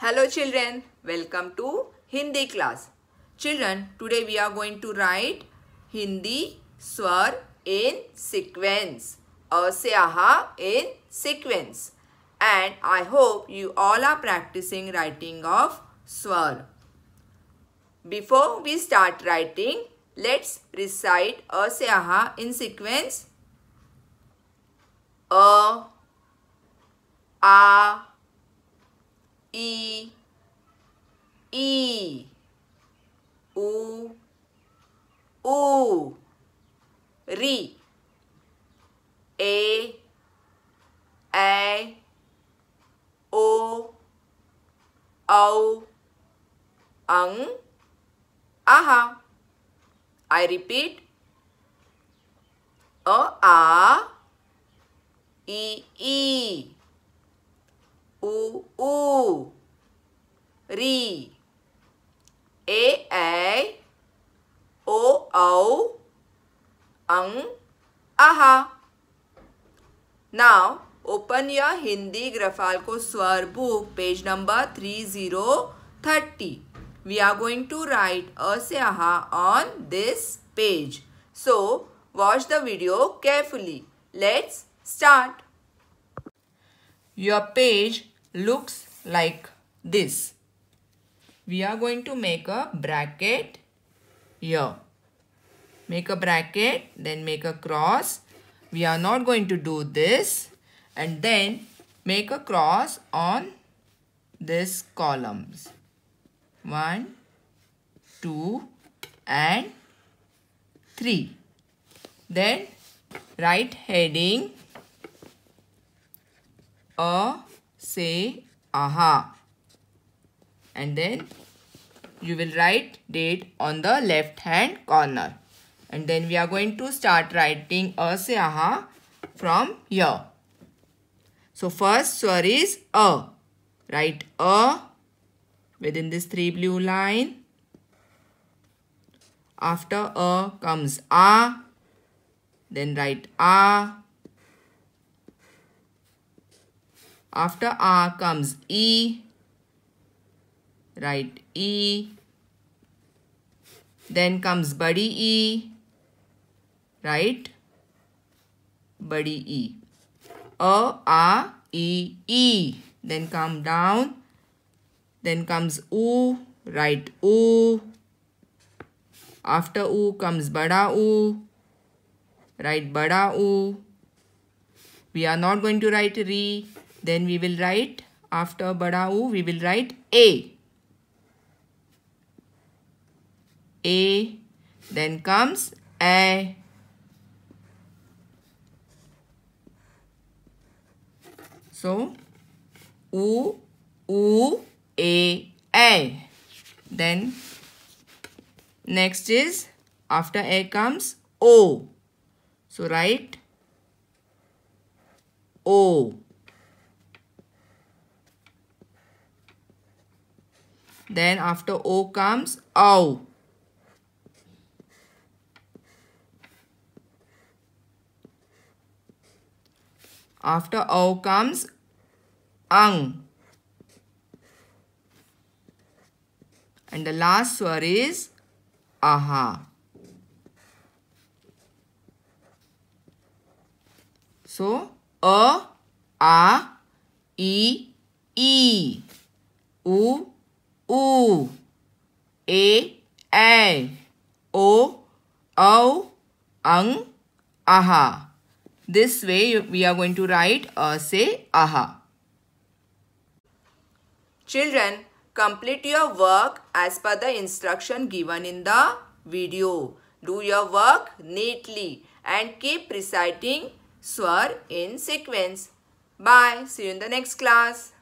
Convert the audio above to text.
Hello children, welcome to Hindi class. Children, today we are going to write Hindi swar in sequence. A in sequence. And I hope you all are practicing writing of swar. Before we start writing, let's recite a in sequence. A, a, A, A, O, O, Ang, Aha. I repeat. A, A, E, E, U, U, Ri, A, A, O, O, Ang, Aha. Now open your Hindi Grafalco Swar book page number 3030. We are going to write Asyaha on this page. So watch the video carefully. Let's start. Your page looks like this. We are going to make a bracket here. Make a bracket, then make a cross we are not going to do this and then make a cross on this columns. 1, 2 and 3. Then write heading a say aha and then you will write date on the left hand corner. And then we are going to start writing a se aha from here. So first swar is a. Write a within this three blue line. After a comes a. Then write a. After a comes e. Write e. Then comes buddy e. Right? Buddy E. A, A, E, E. Then come down. Then comes U. Right U. After U comes Bada U. Right Bada U. We are not going to write Re. Then we will write after Bada U we will write A. A. Then comes A. So, U, U, A, A. Then, next is, after A comes O. So, write O. Then, after O comes OW. After O comes ang. And the last swar is aha. So, a, a, e, e, u, u, a, a, o, o, ang, aha. This way we are going to write uh, say aha. Children, complete your work as per the instruction given in the video. Do your work neatly and keep reciting swar in sequence. Bye. See you in the next class.